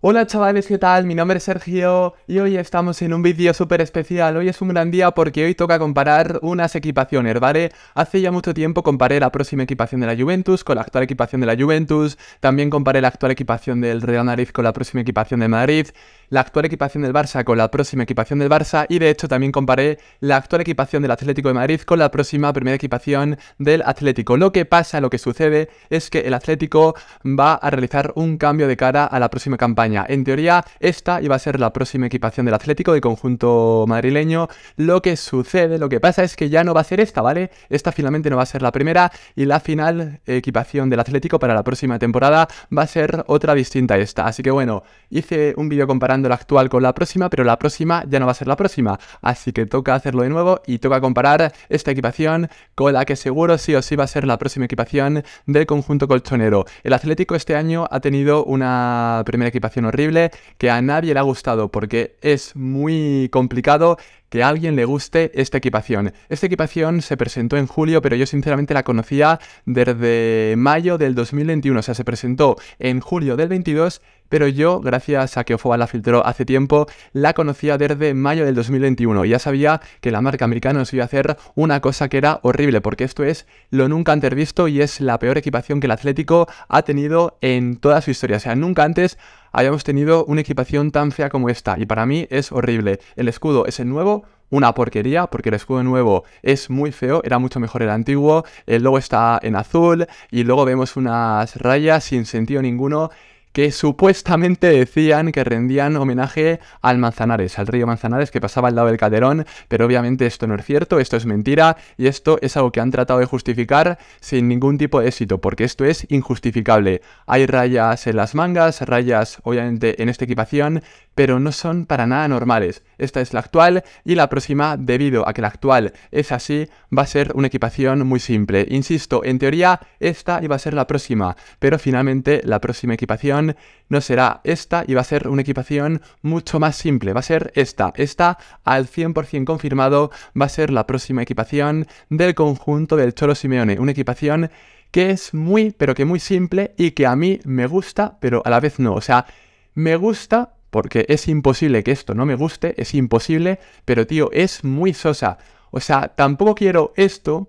Hola chavales, ¿qué tal? Mi nombre es Sergio y hoy estamos en un vídeo súper especial. Hoy es un gran día porque hoy toca comparar unas equipaciones, ¿vale? Hace ya mucho tiempo comparé la próxima equipación de la Juventus con la actual equipación de la Juventus, también comparé la actual equipación del Real Madrid con la próxima equipación de Madrid, la actual equipación del Barça con la próxima equipación del Barça y de hecho también comparé la actual equipación del Atlético de Madrid con la próxima primera equipación del Atlético. Lo que pasa, lo que sucede es que el Atlético va a realizar un cambio de cara a la próxima campaña. En teoría, esta iba a ser la próxima equipación del Atlético De conjunto madrileño. Lo que sucede, lo que pasa es que ya no va a ser esta, ¿vale? Esta finalmente no va a ser la primera y la final equipación del Atlético para la próxima temporada va a ser otra distinta a esta. Así que bueno, hice un vídeo comparando la actual con la próxima, pero la próxima ya no va a ser la próxima. Así que toca hacerlo de nuevo y toca comparar esta equipación con la que seguro sí o sí va a ser la próxima equipación del conjunto colchonero. El Atlético este año ha tenido una primera equipación horrible que a nadie le ha gustado porque es muy complicado que a alguien le guste esta equipación. Esta equipación se presentó en julio, pero yo sinceramente la conocía desde mayo del 2021, o sea, se presentó en julio del 22 pero yo, gracias a que Ofoba la filtró hace tiempo, la conocía desde mayo del 2021 y ya sabía que la marca americana nos iba a hacer una cosa que era horrible, porque esto es lo nunca antes visto y es la peor equipación que el Atlético ha tenido en toda su historia. O sea, nunca antes habíamos tenido una equipación tan fea como esta y para mí es horrible. El escudo es el nuevo, una porquería porque el escudo nuevo es muy feo, era mucho mejor el antiguo, el logo está en azul y luego vemos unas rayas sin sentido ninguno que supuestamente decían que rendían homenaje al Manzanares, al río Manzanares que pasaba al lado del Calderón, pero obviamente esto no es cierto, esto es mentira y esto es algo que han tratado de justificar sin ningún tipo de éxito, porque esto es injustificable. Hay rayas en las mangas, rayas obviamente en esta equipación, pero no son para nada normales. Esta es la actual y la próxima, debido a que la actual es así, va a ser una equipación muy simple. Insisto, en teoría esta iba a ser la próxima, pero finalmente la próxima equipación no será esta y va a ser una equipación mucho más simple. Va a ser esta. Esta, al 100% confirmado, va a ser la próxima equipación del conjunto del Cholo Simeone. Una equipación que es muy, pero que muy simple y que a mí me gusta, pero a la vez no. O sea, me gusta porque es imposible que esto no me guste, es imposible, pero tío, es muy sosa. O sea, tampoco quiero esto,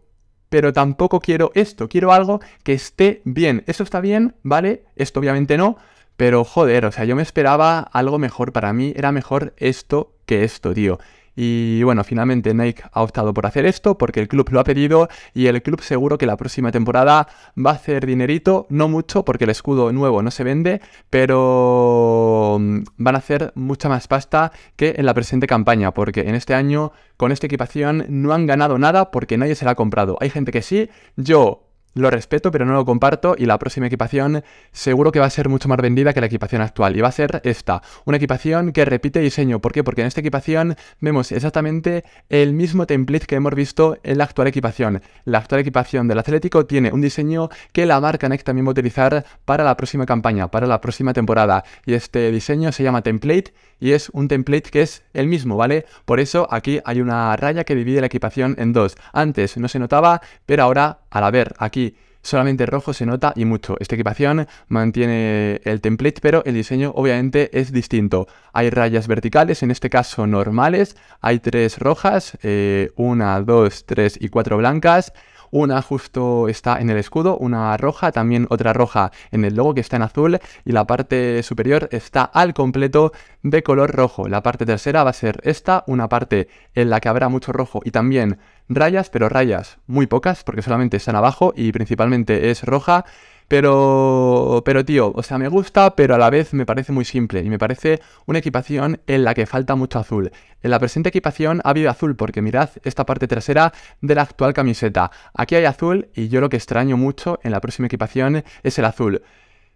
pero tampoco quiero esto, quiero algo que esté bien. Eso está bien, ¿vale? Esto obviamente no, pero joder, o sea, yo me esperaba algo mejor para mí, era mejor esto que esto, tío. Y bueno, finalmente Nike ha optado por hacer esto porque el club lo ha pedido y el club seguro que la próxima temporada va a hacer dinerito, no mucho porque el escudo nuevo no se vende, pero van a hacer mucha más pasta que en la presente campaña, porque en este año con esta equipación no han ganado nada porque nadie se la ha comprado. Hay gente que sí, yo lo respeto, pero no lo comparto y la próxima equipación seguro que va a ser mucho más vendida que la equipación actual. Y va a ser esta, una equipación que repite diseño. ¿Por qué? Porque en esta equipación vemos exactamente el mismo template que hemos visto en la actual equipación. La actual equipación del Atlético tiene un diseño que la marca Next también va a utilizar para la próxima campaña, para la próxima temporada. Y este diseño se llama template y es un template que es el mismo, ¿vale? Por eso aquí hay una raya que divide la equipación en dos. Antes no se notaba, pero ahora al haber aquí solamente rojo se nota y mucho. Esta equipación mantiene el template, pero el diseño obviamente es distinto. Hay rayas verticales, en este caso normales, hay tres rojas, eh, una, dos, tres y cuatro blancas. Una justo está en el escudo, una roja, también otra roja en el logo que está en azul y la parte superior está al completo de color rojo. La parte tercera va a ser esta, una parte en la que habrá mucho rojo y también rayas, pero rayas muy pocas, porque solamente están abajo y principalmente es roja. Pero, pero tío, o sea, me gusta, pero a la vez me parece muy simple y me parece una equipación en la que falta mucho azul. En la presente equipación ha habido azul porque mirad esta parte trasera de la actual camiseta. Aquí hay azul y yo lo que extraño mucho en la próxima equipación es el azul.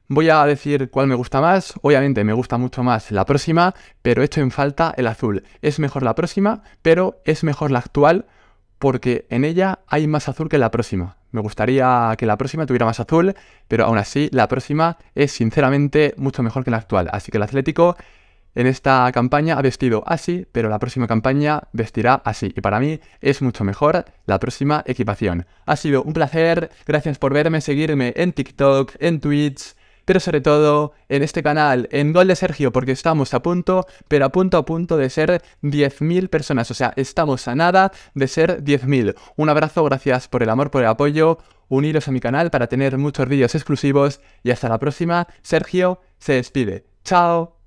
Voy a decir cuál me gusta más, obviamente me gusta mucho más la próxima, pero esto en falta el azul. Es mejor la próxima, pero es mejor la actual porque en ella hay más azul que la próxima. Me gustaría que la próxima tuviera más azul, pero aún así la próxima es sinceramente mucho mejor que la actual. Así que el Atlético en esta campaña ha vestido así, pero la próxima campaña vestirá así. Y para mí es mucho mejor la próxima equipación. Ha sido un placer, gracias por verme, seguirme en TikTok, en Twitch pero sobre todo en este canal, en Gol de Sergio, porque estamos a punto, pero a punto a punto de ser 10.000 personas. O sea, estamos a nada de ser 10.000. Un abrazo, gracias por el amor, por el apoyo. Uniros a mi canal para tener muchos vídeos exclusivos y hasta la próxima. Sergio se despide. Chao.